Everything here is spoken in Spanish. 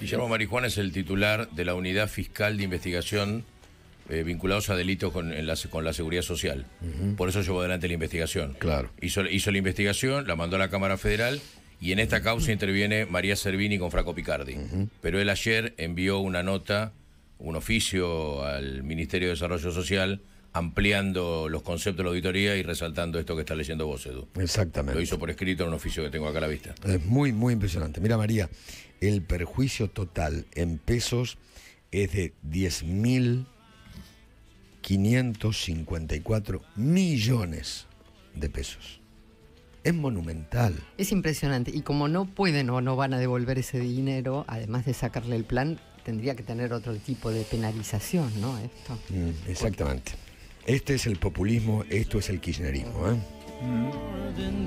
Guillermo Marijuana es el titular de la Unidad Fiscal de Investigación eh, vinculados a delitos con, la, seguridad social. Por eso llevó adelante la investigación. Claro. Hizo, la investigación, la mandó a la Cámara Federal y en esta causa interviene María Servini con Franco Picardi. Pero él ayer envió una nota, un oficio al Ministerio de Desarrollo Social ampliando los conceptos de la auditoría y resaltando esto que está leyendo vos, Edu. Exactamente. Lo hizo por escrito en un oficio que tengo acá a la vista. Es muy, muy impresionante. Mira, María, el perjuicio total en pesos es de 10.554 millones de pesos. Es monumental. Es impresionante. Y como no pueden o no van a devolver ese dinero, además de sacarle el plan, tendría que tener otro tipo de penalización, ¿no? Esto. Mm, exactamente. Este es el populismo, esto es el kirchnerismo. ¿eh?